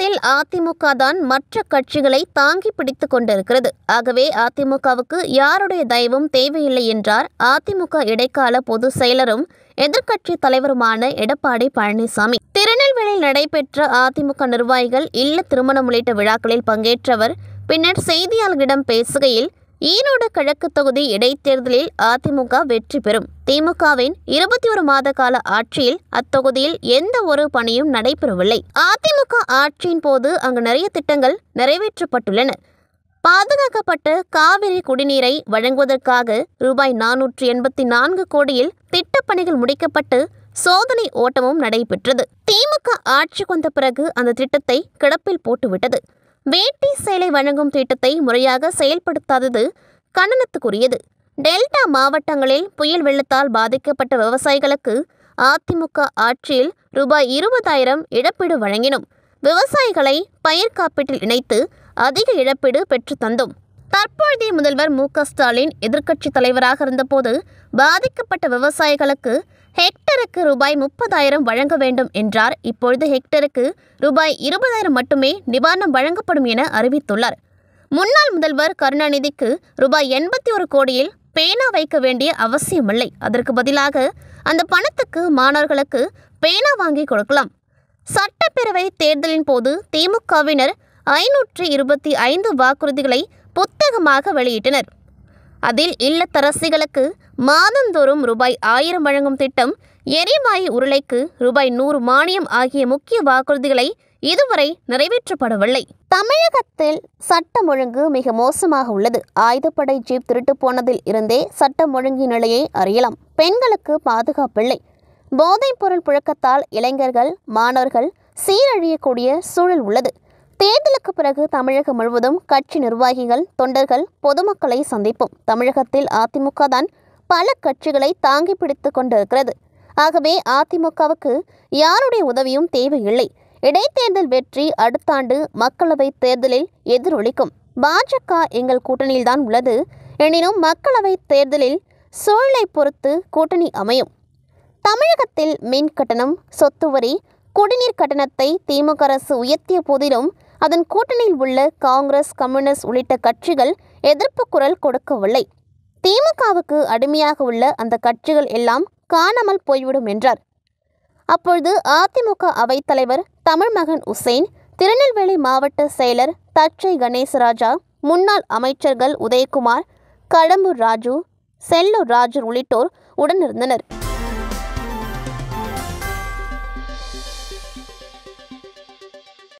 தமிழகத்தில் அதிமுக தான் மற்ற கட்சிகளை தாங்கி பிடித்து கொண்டிருக்கிறது ஆகவே அதிமுகவுக்கு யாருடைய தயவும் தேவையில்லை என்றார் அதிமுக இடைக்கால பொதுச் செயலரும் எதிர்க்கட்சி தலைவருமான எடப்பாடி பழனிசாமி திருநெல்வேலியில் நடைபெற்ற அதிமுக நிர்வாகிகள் இல்ல திருமணம் உள்ளிட்ட விழாக்களில் பங்கேற்றவர் பின்னர் செய்தியாளர்களிடம் பேசுகையில் ஈரோடு கிழக்கு தொகுதி இடைத்தேர்தலில் அதிமுக வெற்றி பெறும் திமுகவின் இருபத்தி ஒரு மாத கால ஆட்சியில் அத்தொகுதியில் எந்த ஒரு பணியும் நடைபெறவில்லை அதிமுக ஆட்சியின் போது அங்கு நிறைய திட்டங்கள் நிறைவேற்றப்பட்டுள்ளன பாதுகாக்கப்பட்ட காவிரி குடிநீரை வழங்குவதற்காக ரூபாய் நானூற்று எண்பத்தி நான்கு கோடியில் திட்டப்பணிகள் முடிக்கப்பட்டு சோதனை ஓட்டமும் நடைபெற்றது திமுக ஆட்சி வந்த பிறகு அந்த திட்டத்தை கிடப்பில் போட்டுவிட்டது வேட்டி சேலை வழங்கும் திட்டத்தை முறையாக செயல்படுத்தாதது கண்டனத்துக்குரியது டெல்டா மாவட்டங்களில் புயல் வெள்ளத்தால் பாதிக்கப்பட்ட விவசாயிகளுக்கு அதிமுக ஆட்சியில் ரூபாய் இருபதாயிரம் இழப்பீடு வழங்கினோம் விவசாயிகளை பயிர் காப்பீட்டில் இணைத்து அதிக இழப்பீடு பெற்று தந்தோம் தற்பொழுதைய முதல்வர் மு ஸ்டாலின் எதிர்க்கட்சி தலைவராக இருந்தபோது பாதிக்கப்பட்ட விவசாயிகளுக்கு ஹெக்டருக்கு ரூபாய் முப்பதாயிரம் வழங்க வேண்டும் என்றார் இப்பொழுது ஹெக்டருக்கு ரூபாய் இருபதாயிரம் மட்டுமே நிவாரணம் வழங்கப்படும் என அறிவித்துள்ளார் முன்னாள் முதல்வர் கருணாநிதிக்கு ரூபாய் எண்பத்தி ஒரு கோடியில் பேனா வைக்க வேண்டிய அவசியமில்லை அதற்கு பதிலாக அந்த பணத்துக்கு மாணவர்களுக்கு பேனா வாங்கி கொடுக்கலாம் சட்டப்பேரவை தேர்தலின் போது திமுகவினர் ஐநூற்றி இருபத்தி ஐந்து வாக்குறுதிகளை புத்தகமாக வெளியிட்டனர் அதில் இல்லத்தரசிகளுக்கு மாதந்தோறும் ரூபாய் ஆயிரம் வழங்கும் திட்டம் எரிவாயு உருளைக்கு ரூபாய் நூறு மானியம் ஆகிய முக்கிய வாக்குறுதிகளை இதுவரை நிறைவேற்றப்படவில்லை தமிழகத்தில் சட்டம் ஒழுங்கு மிக மோசமாக உள்ளது ஆயுதப்படை ஜீப் திருட்டு போனதில் இருந்தே சட்டம் ஒழுங்கு நிலையை அறியலாம் பெண்களுக்கு பாதுகாப்பில்லை பொருள் புழக்கத்தால் இளைஞர்கள் மாணவர்கள் சீரழியக்கூடிய சூழல் உள்ளது தேர்தலுக்கு பிறகு தமிழகம் முழுவதும் கட்சி நிர்வாகிகள் தொண்டர்கள் பொதுமக்களை சந்திப்போம் தமிழகத்தில் அதிமுக தான் பல கட்சிகளை தாங்கி பிடித்து கொண்டிருக்கிறது ஆகவே அதிமுகவுக்கு யாருடைய உதவியும் தேவையில்லை இடைத்தேர்தல் வெற்றி அடுத்த ஆண்டு மக்களவைத் தேர்தலில் எதிரொலிக்கும் பாஜக எங்கள் கூட்டணியில்தான் உள்ளது எனினும் மக்களவைத் தேர்தலில் சூழலை பொறுத்து கூட்டணி அமையும் தமிழகத்தில் மின் கட்டணம் சொத்து வரி குடிநீர் கட்டணத்தை திமுக அரசு உயர்த்திய போதிலும் அதன் கூட்டணியில் உள்ள காங்கிரஸ் கம்யூனிஸ்ட் உள்ளிட்ட கட்சிகள் எதிர்ப்பு குரல் கொடுக்கவில்லை திமுகவுக்கு அடிமையாக உள்ள அந்த கட்சிகள் எல்லாம் காணாமல் போய்விடும் என்றார் அப்பொழுது அதிமுக அவைத்தலைவர் தமிழ்மகன் உசேன் திருநெல்வேலி மாவட்ட செயலர் தச்சை கணேசராஜா முன்னாள் அமைச்சர்கள் உதயகுமார் கடம்பூர் ராஜு செல்லூர் ராஜு உள்ளிட்டோர் உடனிருந்தனர்